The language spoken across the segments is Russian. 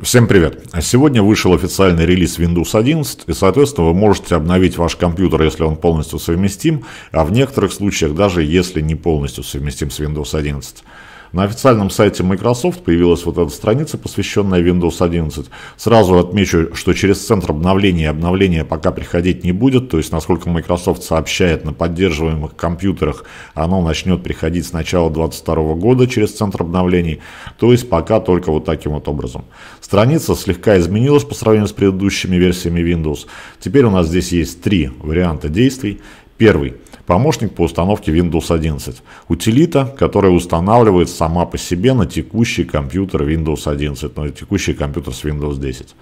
Всем привет! Сегодня вышел официальный релиз Windows 11, и, соответственно, вы можете обновить ваш компьютер, если он полностью совместим, а в некоторых случаях даже если не полностью совместим с Windows 11. На официальном сайте Microsoft появилась вот эта страница, посвященная Windows 11. Сразу отмечу, что через центр обновления обновления пока приходить не будет, то есть, насколько Microsoft сообщает, на поддерживаемых компьютерах оно начнет приходить с начала 2022 года через центр обновлений, то есть пока только вот таким вот образом. Страница слегка изменилась по сравнению с предыдущими версиями Windows. Теперь у нас здесь есть три варианта действий. Первый – помощник по установке Windows 11, утилита, которая устанавливает сама по себе на текущий компьютер Windows 11, на текущий компьютер с Windows 10.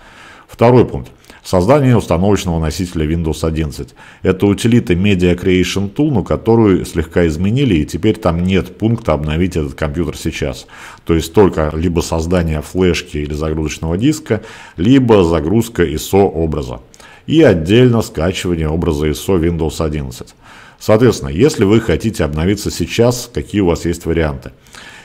Второй пункт. Создание установочного носителя Windows 11. Это утилита Media Creation Tool, но которую слегка изменили, и теперь там нет пункта обновить этот компьютер сейчас. То есть только либо создание флешки или загрузочного диска, либо загрузка ISO образа и отдельно скачивание образа ISO Windows 11. Соответственно, если вы хотите обновиться сейчас, какие у вас есть варианты?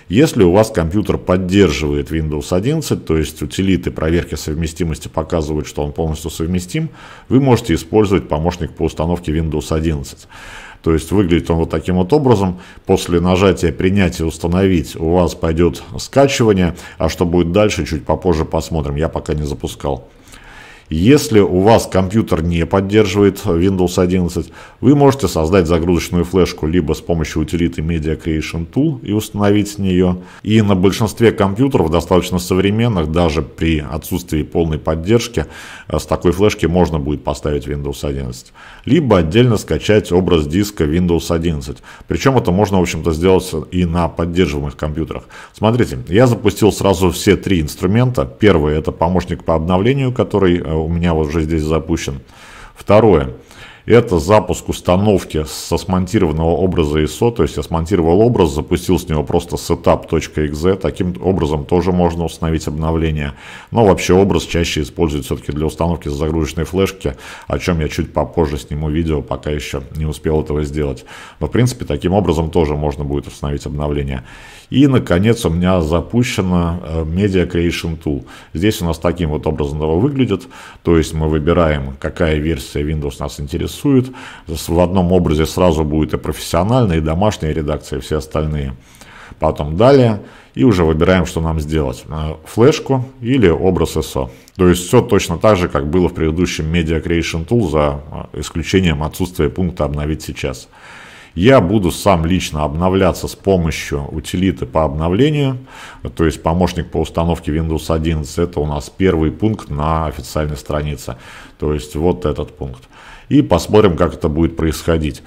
Если у вас компьютер поддерживает Windows 11, то есть утилиты проверки совместимости показывают, что он полностью совместим, вы можете использовать помощник по установке Windows 11. То есть выглядит он вот таким вот образом. После нажатия принять и установить» у вас пойдет скачивание, а что будет дальше, чуть попозже посмотрим, я пока не запускал. Если у вас компьютер не поддерживает Windows 11, вы можете создать загрузочную флешку либо с помощью утилиты Media Creation Tool и установить с нее. И на большинстве компьютеров, достаточно современных, даже при отсутствии полной поддержки, э, с такой флешки можно будет поставить Windows 11. Либо отдельно скачать образ диска Windows 11. Причем это можно, в общем-то, сделать и на поддерживаемых компьютерах. Смотрите, я запустил сразу все три инструмента. Первый это помощник по обновлению, который э, у меня вот уже здесь запущен. Второе это запуск установки со смонтированного образа ISO, то есть я смонтировал образ, запустил с него просто setup.exe, таким образом тоже можно установить обновление. Но вообще образ чаще используют все-таки для установки с загрузочной флешки, о чем я чуть попозже сниму видео, пока еще не успел этого сделать. Но в принципе таким образом тоже можно будет установить обновление. И наконец у меня запущено э, Media Creation Tool. Здесь у нас таким вот образом оно выглядит, то есть мы выбираем, какая версия Windows нас интересует, рисует. В одном образе сразу будет и профессиональная, и домашняя редакция, и все остальные. Потом далее. И уже выбираем, что нам сделать. Э, флешку или образ SO. То есть все точно так же, как было в предыдущем Media Creation Tool, за э, исключением отсутствия пункта «Обновить сейчас». Я буду сам лично обновляться с помощью утилиты по обновлению, то есть помощник по установке Windows 11, это у нас первый пункт на официальной странице, то есть вот этот пункт и посмотрим, как это будет происходить.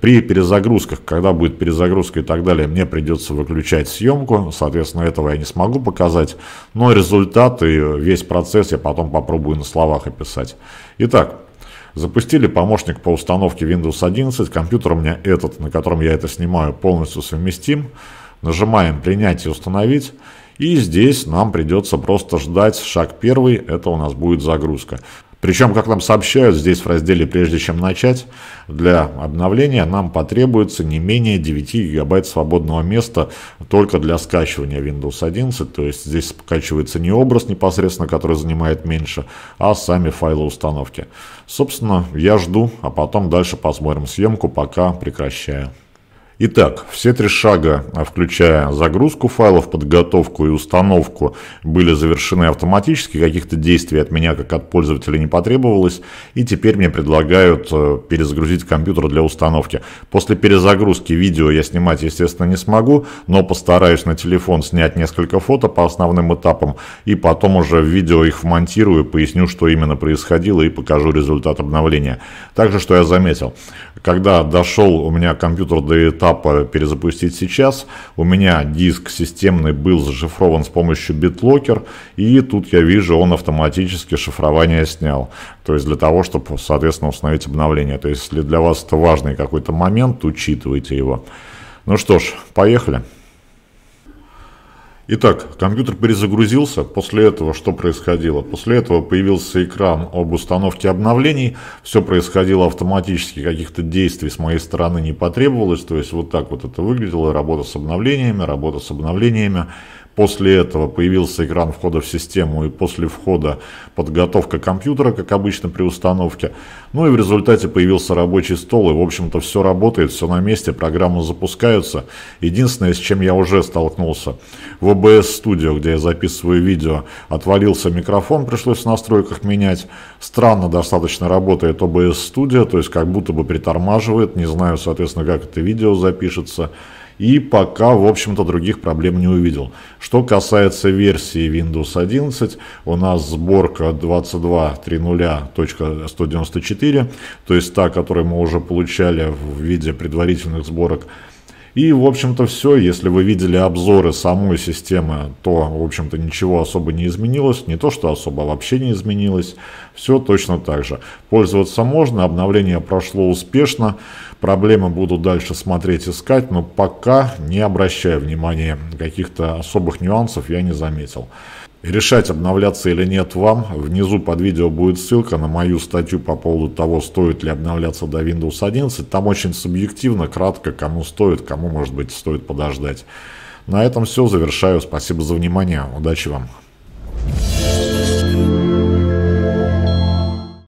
При перезагрузках, когда будет перезагрузка и так далее, мне придется выключать съемку, соответственно, этого я не смогу показать, но результаты, весь процесс я потом попробую на словах описать. Итак, Запустили помощник по установке Windows 11, компьютер у меня этот, на котором я это снимаю, полностью совместим. Нажимаем «Принять и установить». И здесь нам придется просто ждать шаг первый, это у нас будет загрузка. Причем, как нам сообщают здесь в разделе «Прежде чем начать», для обновления нам потребуется не менее 9 гигабайт свободного места только для скачивания Windows 11. То есть здесь скачивается не образ непосредственно, который занимает меньше, а сами файлы установки. Собственно, я жду, а потом дальше посмотрим съемку, пока прекращаю. Итак, все три шага, а, включая загрузку файлов, подготовку и установку, были завершены автоматически, каких-то действий от меня как от пользователя не потребовалось, и теперь мне предлагают э, перезагрузить компьютер для установки. После перезагрузки видео я снимать, естественно, не смогу, но постараюсь на телефон снять несколько фото по основным этапам, и потом уже в видео их вмонтирую, поясню, что именно происходило, и покажу результат обновления. Также, что я заметил, когда дошел у меня компьютер до этапа, этапа перезапустить сейчас. У меня диск системный был зашифрован с помощью BitLocker, и тут я вижу, он автоматически шифрование снял. То есть для того, чтобы, соответственно, установить обновление. То есть если для вас это важный какой-то момент, учитывайте его. Ну что ж, поехали. Итак, компьютер перезагрузился, после этого что происходило? После этого появился экран об установке обновлений, все происходило автоматически, каких-то действий с моей стороны не потребовалось, то есть вот так вот это выглядело, работа с обновлениями, работа с обновлениями, После этого появился экран входа в систему и после входа подготовка компьютера, как обычно при установке. Ну и в результате появился рабочий стол и в общем-то все работает, все на месте, программы запускаются. Единственное, с чем я уже столкнулся, в OBS Studio, где я записываю видео, отвалился микрофон, пришлось в настройках менять. Странно достаточно работает OBS Studio, то есть как будто бы притормаживает, не знаю, соответственно, как это видео запишется и пока, в общем-то, других проблем не увидел. Что касается версии Windows 11, у нас сборка 22.3.0.194, то есть та, которую мы уже получали в виде предварительных сборок и, в общем-то, все. Если вы видели обзоры самой системы, то, в общем-то, ничего особо не изменилось. Не то, что особо, а вообще не изменилось. Все точно так же. Пользоваться можно, обновление прошло успешно. Проблемы буду дальше смотреть, искать, но пока не обращая внимания, каких-то особых нюансов я не заметил. Решать, обновляться или нет вам, внизу под видео будет ссылка на мою статью по поводу того, стоит ли обновляться до Windows 11. Там очень субъективно, кратко, кому стоит, кому, может быть, стоит подождать. На этом все, завершаю. Спасибо за внимание. Удачи вам.